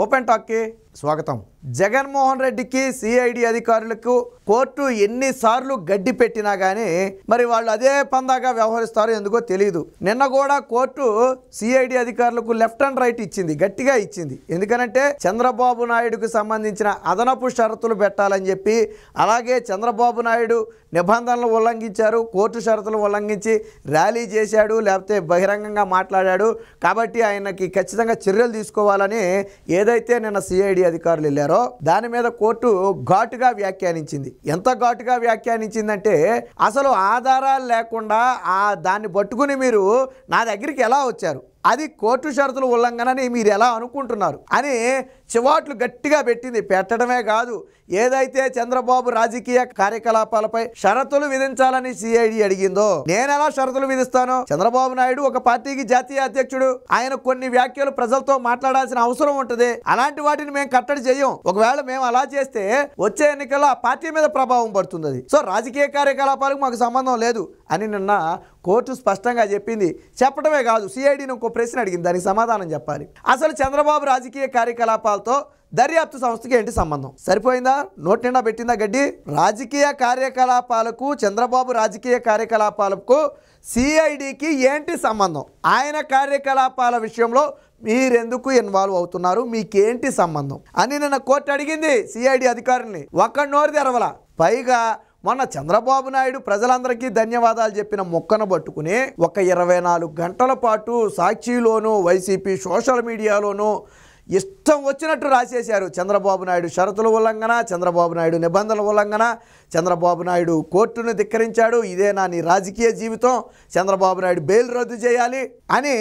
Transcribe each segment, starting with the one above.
open टाक के స్వాగతం జగన్మోహన్ రెడ్డికి సిఐడి అధికారులకు కోర్టు ఎన్నిసార్లు గడ్డి పెట్టినా కానీ మరి వాళ్ళు అదే పందాగా వ్యవహరిస్తారో ఎందుకో తెలియదు నిన్న కూడా కోర్టు సిఐడి అధికారులకు లెఫ్ట్ అండ్ రైట్ ఇచ్చింది గట్టిగా ఇచ్చింది ఎందుకనంటే చంద్రబాబు నాయుడుకు సంబంధించిన అదనపు షరతులు పెట్టాలని చెప్పి అలాగే చంద్రబాబు నాయుడు నిబంధనలు ఉల్లంఘించారు కోర్టు షరతులు ఉల్లంఘించి ర్యాలీ చేశాడు లేకపోతే బహిరంగంగా మాట్లాడాడు కాబట్టి ఆయనకి ఖచ్చితంగా చర్యలు తీసుకోవాలని ఏదైతే నిన్న సిఐడి ఈడీ అధికారులు వెళ్ళారో దాని మీద కోర్టు ఘాటుగా వ్యాఖ్యానించింది ఎంత ఘాటుగా వ్యాఖ్యానించిందంటే అసలు ఆధారాలు లేకుండా ఆ దాన్ని పట్టుకుని మీరు నా దగ్గరికి ఎలా వచ్చారు అది కోర్టు షరతులు ఉల్లంఘనని మీరు ఎలా అనుకుంటున్నారు అని చివాట్లు గట్టిగా పెట్టింది పెట్టడమే కాదు ఏదైతే చంద్రబాబు రాజకీయ కార్యకలాపాలపై షరతులు విధించాలని సిఐడి అడిగిందో నేనెలా షరతులు విధిస్తాను చంద్రబాబు నాయుడు ఒక పార్టీకి జాతీయ అధ్యక్షుడు ఆయన కొన్ని వ్యాఖ్యలు ప్రజలతో మాట్లాడాల్సిన అవసరం ఉంటది అలాంటి వాటిని మేము కట్టడి చేయం ఒకవేళ మేము అలా చేస్తే వచ్చే ఎన్నికల్లో ఆ పార్టీ మీద ప్రభావం పడుతుంది సో రాజకీయ కార్యకలాపాలకు మాకు సంబంధం లేదు అని నిన్న కోర్టు స్పష్టంగా చెప్పింది చెప్పడమే కాదు సిఐడిని ఇంకో ప్రశ్న అడిగింది దానికి సమాధానం చెప్పాలి అసలు చంద్రబాబు రాజకీయ కార్యకలాపాలు వివరాలతో దర్యాప్తు సంస్థకి ఏంటి సంబంధం సరిపోయిందా నోటి నిండా పెట్టిందా గడ్డి రాజకీయ కార్యకలాపాలకు చంద్రబాబు రాజకీయ కార్యకలాపాలకు సిఐడికి ఏంటి సంబంధం ఆయన కార్యకలాపాల విషయంలో మీరెందుకు ఇన్వాల్వ్ అవుతున్నారు మీకేంటి సంబంధం అని నిన్న కోర్టు అడిగింది సిఐడి అధికారిని ఒక్క నోరు తెరవల పైగా మొన్న చంద్రబాబు నాయుడు ప్రజలందరికీ ధన్యవాదాలు చెప్పిన మొక్కను పట్టుకుని ఒక ఇరవై నాలుగు గంటల పాటు సాక్షిలోనూ వైసీపీ సోషల్ మీడియాలోనూ ఇష్టం వచ్చినట్టు రాసేశారు చంద్రబాబు నాయుడు షరతుల ఉల్లంఘన చంద్రబాబు నాయుడు నిబంధనల ఉల్లంఘన చంద్రబాబు నాయుడు కోర్టును ధిక్కరించాడు ఇదే నా నీ రాజకీయ జీవితం చంద్రబాబు నాయుడు బెయిల్ రద్దు చేయాలి అని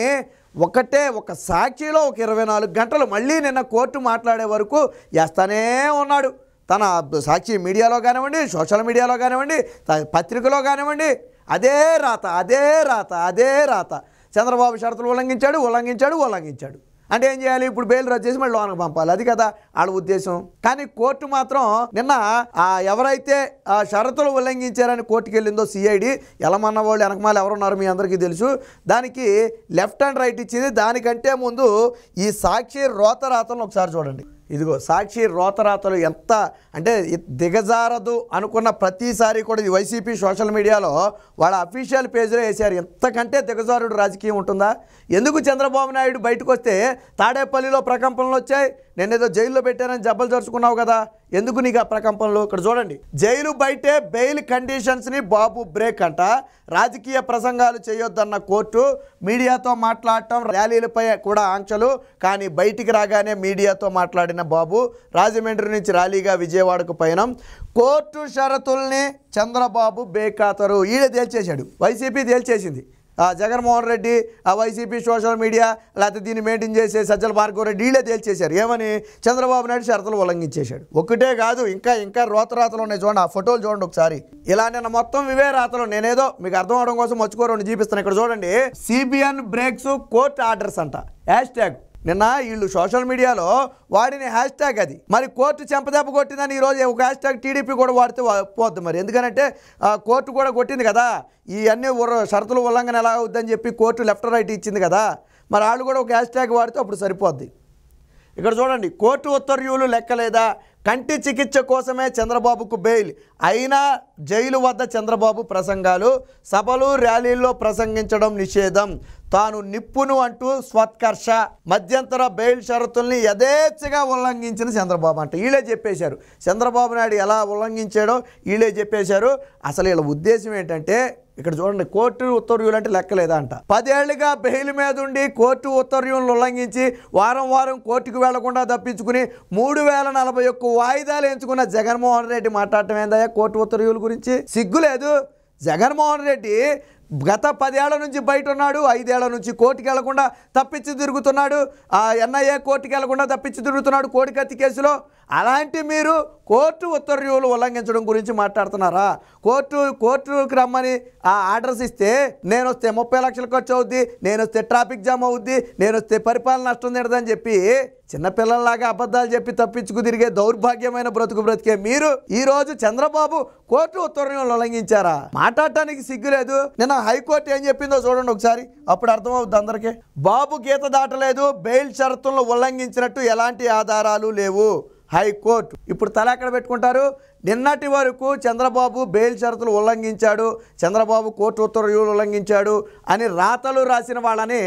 ఒకటే ఒక సాక్షిలో ఒక ఇరవై నాలుగు గంటలు మళ్ళీ నిన్న కోర్టు మాట్లాడే వరకు వేస్తానే ఉన్నాడు తన సాక్షి మీడియాలో కానివ్వండి సోషల్ మీడియాలో కానివ్వండి పత్రికలో కానివ్వండి అదే రాత అదే రాత అదే రాత చంద్రబాబు షరతులు ఉల్లంఘించాడు ఉల్లంఘించాడు ఉల్లంఘించాడు అంటే ఏం చేయాలి ఇప్పుడు బెయిల్ రద్దు చేసి మళ్ళీ లోనకు పంపాలి అది కదా వాళ్ళ ఉద్దేశం కానీ కోర్టు మాత్రం నిన్న ఎవరైతే ఆ షరతులు ఉల్లంఘించారని కోర్టుకి వెళ్ళిందో సిఐడి ఎలమన్న వాళ్ళు వెనకమాలు ఎవరున్నారు మీ అందరికీ తెలుసు దానికి లెఫ్ట్ అండ్ రైట్ ఇచ్చింది దానికంటే ముందు ఈ సాక్షి రోత రాతలను ఒకసారి చూడండి ఇదిగో సాక్షి రోతరాతలు ఎంత అంటే దిగజారదు అనుకున్న ప్రతిసారి కూడా ఈ వైసీపీ సోషల్ మీడియాలో వాళ్ళ అఫీషియల్ పేజ్లో వేశారు ఎంతకంటే దిగజారుడు రాజకీయం ఉంటుందా ఎందుకు చంద్రబాబు నాయుడు బయటకు వస్తే తాడేపల్లిలో ప్రకంపనలు వచ్చాయి నేనేదో జైల్లో పెట్టానని జబ్బలు జరుచుకున్నావు కదా ఎందుకు నీకు ఆ ప్రకంపనలు ఇక్కడ చూడండి జైలు బయటే బెయిల్ కండిషన్స్ని బాబు బ్రేక్ అంట రాజకీయ ప్రసంగాలు చేయొద్దన్న కోర్టు మీడియాతో మాట్లాడటం ర్యాలీలపై కూడా ఆంక్షలు కానీ బయటికి రాగానే మీడియాతో మాట్లాడిన బాబు రాజమండ్రి నుంచి ర్యాలీగా విజయవాడకు పయనం కోర్టు షరతుల్ని చంద్రబాబు బేకాతరు ఈడ తేల్చేశాడు వైసీపీ తేల్చేసింది జగన్మోహన్ రెడ్డి ఆ వైసీపీ సోషల్ మీడియా లేకపోతే దీన్ని మెయింటైన్ చేసే సజ్జల రెడ్డి వీళ్ళే తేల్చేశారు ఏమని చంద్రబాబు నాయుడు షరతులు ఉల్లంఘించేశాడు ఒకటే కాదు ఇంకా ఇంకా రోతరాతలు ఉన్నాయి చూడండి ఆ ఫోటోలు చూడండి ఒకసారి ఇలా నిన్న మొత్తం ఇవే రాతలు నేనేదో మీకు అర్థం అవడం కోసం మర్చిపోరండి చూపిస్తాను ఇక్కడ చూడండి సిబిఎన్ బ్రేక్స్ కోర్ట్ ఆర్డర్స్ అంట హ్యాష్ ట్యాగ్ నిన్న వీళ్ళు సోషల్ మీడియాలో వాడిన హ్యాష్ ట్యాగ్ అది మరి కోర్టు చెంపదెబ్బ కొట్టిందని ఈరోజు ఒక హ్యాష్ ట్యాగ్ టీడీపీ కూడా వాడితే పోద్ది మరి ఎందుకంటే కోర్టు కూడా కొట్టింది కదా ఈ అన్ని షరతులు ఉల్లంఘన ఎలా అవుద్దని చెప్పి కోర్టు లెఫ్ట్ రైట్ ఇచ్చింది కదా మరి వాళ్ళు కూడా ఒక హ్యాష్ ట్యాగ్ వాడితే అప్పుడు సరిపోద్ది ఇక్కడ చూడండి కోర్టు ఉత్తర్వులు లెక్కలేదా కంటి చికిత్స కోసమే చంద్రబాబుకు బెయిల్ అయినా జైలు వద్ద చంద్రబాబు ప్రసంగాలు సభలు ర్యాలీల్లో ప్రసంగించడం నిషేధం తాను నిప్పును అంటూ స్వత్కర్ష మధ్యంతర బెయిల్ షరతుల్ని యథేచ్ఛగా ఉల్లంఘించిన చంద్రబాబు అంట వీళ్ళే చెప్పేశారు చంద్రబాబు నాయుడు ఎలా ఉల్లంఘించాడో వీళ్ళే చెప్పేశారు అసలు వీళ్ళ ఉద్దేశం ఏంటంటే ఇక్కడ చూడండి కోర్టు ఉత్తర్వులు అంటే లెక్కలేదా అంట పదేళ్లుగా బెయిల్ మీద ఉండి కోర్టు ఉత్తర్వులను ఉల్లంఘించి వారం వారం కోర్టుకు వెళ్లకుండా తప్పించుకుని మూడు వేల నలభై ఒక్క వాయిదాలు ఎంచుకున్న జగన్మోహన్ రెడ్డి మాట్లాడటం ఏందయ్యా కోర్టు ఉత్తర్వుల గురించి సిగ్గులేదు జగన్మోహన్ రెడ్డి గత పదేళ్ల నుంచి బయట ఉన్నాడు ఐదేళ్ల నుంచి కోర్టుకి వెళ్లకుండా తప్పించి తిరుగుతున్నాడు ఆ ఎన్ఐఏ కోర్టుకి వెళ్లకుండా తప్పించి తిరుగుతున్నాడు కోడి కత్తి కేసులో అలాంటి మీరు కోర్టు ఉత్తర్వులు ఉల్లంఘించడం గురించి మాట్లాడుతున్నారా కోర్టు కోర్టుకి రమ్మని ఆ ఆర్డర్స్ ఇస్తే నేను వస్తే ముప్పై లక్షలు ఖర్చు అవుద్ది నేను వస్తే ట్రాఫిక్ జామ్ అవుద్ది నేను వస్తే పరిపాలన నష్టం తిడదని చెప్పి చిన్నపిల్లల్లాగా అబద్ధాలు చెప్పి తప్పించుకు తిరిగే దౌర్భాగ్యమైన బ్రతుకు బ్రతికే మీరు ఈ రోజు చంద్రబాబు కోర్టు ఉత్తర్వులను ఉల్లంఘించారా మాట్లాడటానికి సిగ్గులేదు నిన్న హైకోర్టు ఏం చెప్పిందో చూడండి ఒకసారి అప్పుడు అర్థమవుద్ది అందరికీ బాబు గీత దాటలేదు బెయిల్ షరతులను ఉల్లంఘించినట్టు ఎలాంటి ఆధారాలు లేవు హైకోర్టు ఇప్పుడు తల ఎక్కడ పెట్టుకుంటారు నిన్నటి వరకు చంద్రబాబు బెయిల్ షరతులు ఉల్లంఘించాడు చంద్రబాబు కోర్టు ఉత్తర్వులు ఉల్లంఘించాడు అని రాతలు రాసిన వాళ్ళని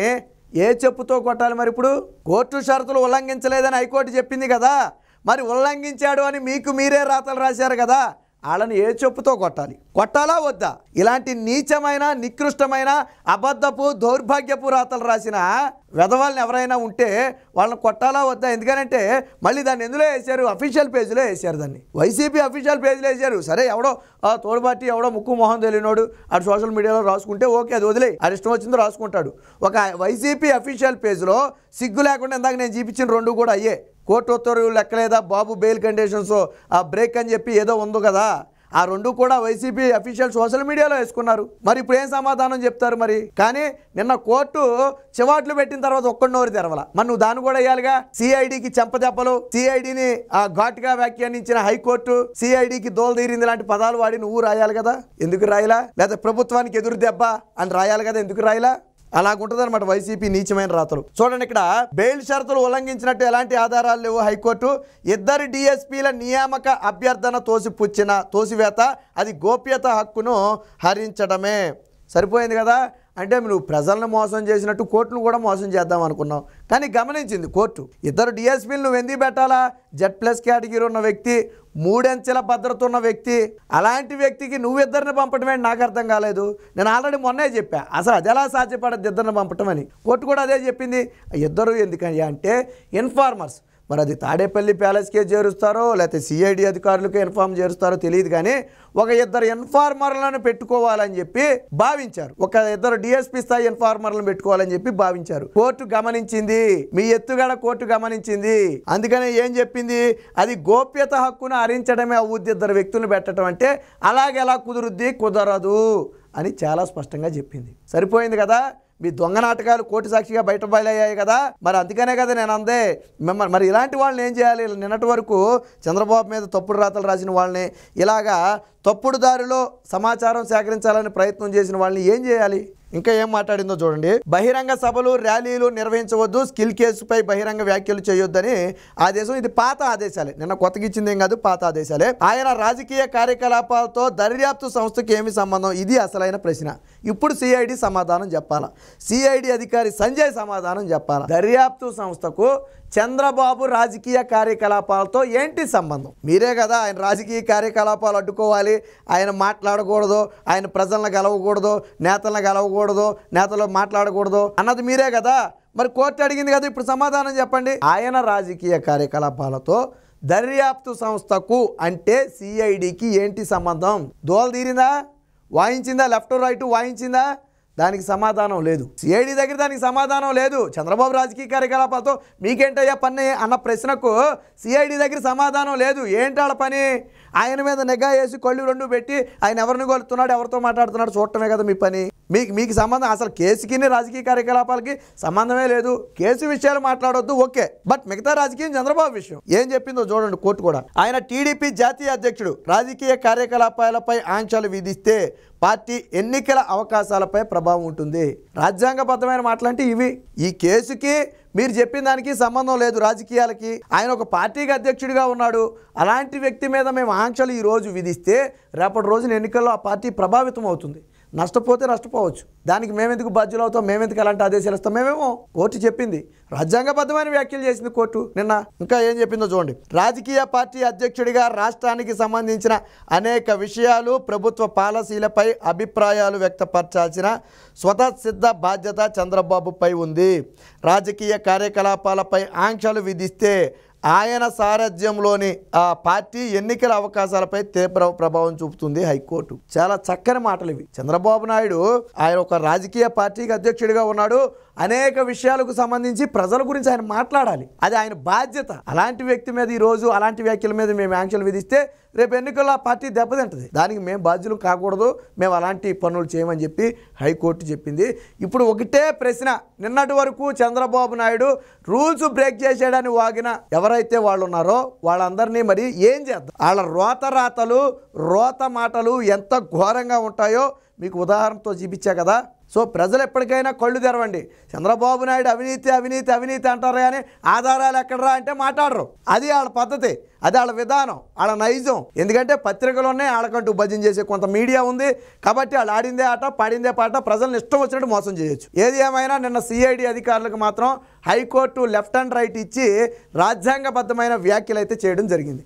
ఏ చెప్పుతో కొట్టాలి మరి ఇప్పుడు కోర్టు షరతులు ఉల్లంఘించలేదని హైకోర్టు చెప్పింది కదా మరి ఉల్లంఘించాడు అని మీకు మీరే రాతలు రాశారు కదా వాళ్ళని ఏ చెప్పుతో కొట్టాలి కొట్టాలా వద్దా ఇలాంటి నీచమైన నికృష్టమైన అబద్ధపు దౌర్భాగ్యపు రాతలు రాసిన వెధవాళ్ళని ఎవరైనా ఉంటే వాళ్ళని కొట్టాలా వద్దా ఎందుకనంటే మళ్ళీ దాన్ని ఎందులో వేశారు అఫీషియల్ పేజీలో వేశారు దాన్ని వైసీపీ అఫీషియల్ పేజీలో వేశారు సరే ఎవడో తోడు ఎవడో ముక్కు మొహం తెలియనోడు అటు సోషల్ మీడియాలో రాసుకుంటే ఓకే అది వదిలే అది ఇష్టం వచ్చిందో రాసుకుంటాడు ఒక వైసీపీ అఫీషియల్ పేజీలో సిగ్గు లేకుండా ఇందాక నేను చూపించిన రెండు కూడా అయ్యే కోర్టు ఉత్తర్వులు లెక్కలేదా బాబు బెయిల్ కండిషన్స్ ఆ బ్రేక్ అని చెప్పి ఏదో ఉందో కదా ఆ రెండు కూడా వైసీపీ అఫీషియల్ సోషల్ మీడియాలో వేసుకున్నారు మరి ఇప్పుడు ఏం సమాధానం చెప్తారు మరి కానీ నిన్న కోర్టు చివాట్లు పెట్టిన తర్వాత ఒక్కడినోరు తెరవల మరి నువ్వు దాన్ని కూడా వేయాలిగా సిఐడికి చెంపదెప్పలు సిఐడిని ఆ ఘాటుగా వ్యాఖ్యానించిన హైకోర్టు సిఐడికి దోలదీరింది లాంటి పదాలు వాడి నువ్వు రాయాలి కదా ఎందుకు రాయలా లేదా ప్రభుత్వానికి ఎదురు దెబ్బ అని రాయాలి కదా ఎందుకు రాయలా అనమాట వైసీపీ నీచమైన రాతలు చూడండి ఇక్కడ బెయిల్ షరతులు ఉల్లంఘించినట్టు ఎలాంటి ఆధారాలు లేవు హైకోర్టు ఇద్దరు డిఎస్పీల నియామక అభ్యర్థన తోసిపుచ్చిన తోసివేత అది గోప్యత హక్కును హరించడమే సరిపోయింది కదా అంటే నువ్వు ప్రజలను మోసం చేసినట్టు కోర్టును కూడా మోసం చేద్దాం అనుకున్నావు కానీ గమనించింది కోర్టు ఇద్దరు డిఎస్పీలు నువ్వు ఎందుకు పెట్టాలా జెడ్ ప్లస్ కేటగిరీ ఉన్న వ్యక్తి మూడెంచెల భద్రత ఉన్న వ్యక్తి అలాంటి వ్యక్తికి నువ్వు ఇద్దరిని పంపడమే నాకు అర్థం కాలేదు నేను ఆల్రెడీ మొన్నే చెప్పా అసలు అది ఎలా సాధ్యపడద్దు ఇద్దరిని పంపటం అని కోర్టు కూడా అదే చెప్పింది ఇద్దరు ఎందుకని అంటే ఇన్ఫార్మర్స్ మరి అది తాడేపల్లి ప్యాలెస్కే చేరుస్తారో లేకపోతే సిఐడి అధికారులకే ఇన్ఫార్మ్ చేరుస్తారో తెలియదు కానీ ఒక ఇద్దరు ఇన్ఫార్మర్లను పెట్టుకోవాలని చెప్పి భావించారు ఒక ఇద్దరు డిఎస్పీ స్థాయి ఇన్ఫార్మర్లను పెట్టుకోవాలని చెప్పి భావించారు కోర్టు గమనించింది మీ ఎత్తుగడ కోర్టు గమనించింది అందుకనే ఏం చెప్పింది అది గోప్యత హక్కును హరించడమే అవుద్ది ఇద్దరు వ్యక్తులను పెట్టడం అంటే అలాగెలా కుదురుద్ది కుదరదు అని చాలా స్పష్టంగా చెప్పింది సరిపోయింది కదా మీ దొంగ నాటకాలు కోటి సాక్షిగా బయట బయలయ్యాయి కదా మరి అందుకనే కదా నేను అందే మిమ్మల్ని మరి ఇలాంటి వాళ్ళని ఏం చేయాలి నిన్నటి వరకు చంద్రబాబు మీద తప్పుడు రాతలు రాసిన వాళ్ళని ఇలాగా తప్పుడు దారిలో సమాచారం సేకరించాలని ప్రయత్నం చేసిన వాళ్ళని ఏం చేయాలి ఇంకా ఏం మాట్లాడిందో చూడండి బహిరంగ సభలు ర్యాలీలు నిర్వహించవద్దు స్కిల్ కేసుపై బహిరంగ వ్యాఖ్యలు చేయొద్దని ఆదేశం ఇది పాత ఆదేశాలే నిన్న కొత్తగా ఇచ్చింది ఏం కాదు పాత ఆదేశాలే ఆయన రాజకీయ కార్యకలాపాలతో దర్యాప్తు సంస్థకి ఏమి సంబంధం ఇది అసలైన ప్రశ్న ఇప్పుడు సిఐడి సమాధానం చెప్పాలా సిఐడి అధికారి సంజయ్ సమాధానం చెప్పాలా దర్యాప్తు సంస్థకు చంద్రబాబు రాజకీయ కార్యకలాపాలతో ఏంటి సంబంధం మీరే కదా ఆయన రాజకీయ కార్యకలాపాలు అడ్డుకోవాలి ఆయన మాట్లాడకూడదు ఆయన ప్రజలను గెలవకూడదు నేతలను గెలవకూడదు నేతలు మాట్లాడకూడదు అన్నది మీరే కదా మరి కోర్టు అడిగింది కదా ఇప్పుడు సమాధానం చెప్పండి ఆయన రాజకీయ కార్యకలాపాలతో దర్యాప్తు సంస్థకు అంటే సిఐడికి ఏంటి సంబంధం దోల తీరిందా వాయించిందా లెఫ్ట్ రైట్ వాయించిందా దానికి సమాధానం లేదు సిఐడి దగ్గర దానికి సమాధానం లేదు చంద్రబాబు రాజకీయ కార్యకలాపాలతో మీకేంటయ్యా పని అన్న ప్రశ్నకు సిఐడి దగ్గర సమాధానం లేదు ఏంటాడ పని ఆయన మీద నిఘా వేసి కళ్ళు రెండు పెట్టి ఆయన ఎవరిని కొలుతున్నాడు ఎవరితో మాట్లాడుతున్నాడు చూడటమే కదా మీ పని మీకు మీకు సంబంధం అసలు కేసుకి రాజకీయ కార్యకలాపాలకి సంబంధమే లేదు కేసు విషయాలు మాట్లాడొద్దు ఓకే బట్ మిగతా రాజకీయం చంద్రబాబు విషయం ఏం చెప్పిందో చూడండి కోర్టు కూడా ఆయన టీడీపీ జాతీయ అధ్యక్షుడు రాజకీయ కార్యకలాపాలపై ఆంక్షలు విధిస్తే పార్టీ ఎన్నికల అవకాశాలపై ప్రభావం ఉంటుంది రాజ్యాంగబద్ధమైన మాటలంటే ఇవి ఈ కేసుకి మీరు చెప్పిన దానికి సంబంధం లేదు రాజకీయాలకి ఆయన ఒక పార్టీకి అధ్యక్షుడిగా ఉన్నాడు అలాంటి వ్యక్తి మీద మేము ఆంక్షలు ఈరోజు విధిస్తే రేపటి రోజున ఎన్నికల్లో ఆ పార్టీ ప్రభావితం అవుతుంది నష్టపోతే నష్టపోవచ్చు దానికి మేమెందుకు బాధ్యులు అవుతాం మేమెందుకు అలాంటి ఆదేశాలు ఇస్తాం మేమేమో కోర్టు చెప్పింది రాజ్యాంగబద్ధమైన వ్యాఖ్యలు చేసింది కోర్టు నిన్న ఇంకా ఏం చెప్పిందో చూడండి రాజకీయ పార్టీ అధ్యక్షుడిగా రాష్ట్రానికి సంబంధించిన అనేక విషయాలు ప్రభుత్వ పాలసీలపై అభిప్రాయాలు వ్యక్తపరచాల్సిన స్వతసిద్ధ బాధ్యత చంద్రబాబుపై ఉంది రాజకీయ కార్యకలాపాలపై ఆంక్షలు విధిస్తే ఆయన సారథ్యంలోని ఆ పార్టీ ఎన్నికల అవకాశాలపై తీవ్ర ప్రభావం చూపుతుంది హైకోర్టు చాలా చక్కని మాటలు ఇవి చంద్రబాబు నాయుడు ఆయన ఒక రాజకీయ పార్టీకి అధ్యక్షుడిగా ఉన్నాడు అనేక విషయాలకు సంబంధించి ప్రజల గురించి ఆయన మాట్లాడాలి అది ఆయన బాధ్యత అలాంటి వ్యక్తి మీద ఈరోజు అలాంటి వ్యాఖ్యల మీద మేము ఆంక్షలు విధిస్తే రేపు ఎన్నికల్లో ఆ పార్టీ దెబ్బతింటుంది దానికి మేము బాధ్యులు కాకూడదు మేము అలాంటి పనులు చేయమని చెప్పి హైకోర్టు చెప్పింది ఇప్పుడు ఒకటే ప్రశ్న నిన్నటి వరకు చంద్రబాబు నాయుడు రూల్స్ బ్రేక్ చేసేయడానికి వాగిన ఎవరైతే వాళ్ళు ఉన్నారో వాళ్ళందరినీ మరి ఏం చేద్దాం వాళ్ళ రోత రాతలు రోత మాటలు ఎంత ఘోరంగా ఉంటాయో మీకు ఉదాహరణతో చూపించా కదా సో ప్రజలు ఎప్పటికైనా కళ్ళు తెరవండి చంద్రబాబు నాయుడు అవినీతి అవినీతి అవినీతి అంటారు కానీ ఆధారాలు ఎక్కడరా అంటే మాట్లాడరు అది వాళ్ళ పద్ధతి అది వాళ్ళ విధానం వాళ్ళ నైజం ఎందుకంటే పత్రికలు ఉన్నాయి వాళ్ళకంటూ భజన చేసే కొంత మీడియా ఉంది కాబట్టి వాళ్ళు ఆడిందే ఆట పాడిందే పాట ప్రజలను ఇష్టం వచ్చినట్టు మోసం చేయొచ్చు ఏది ఏమైనా నిన్న సిఐడి అధికారులకు మాత్రం హైకోర్టు లెఫ్ట్ అండ్ రైట్ ఇచ్చి రాజ్యాంగబద్ధమైన వ్యాఖ్యలు అయితే చేయడం జరిగింది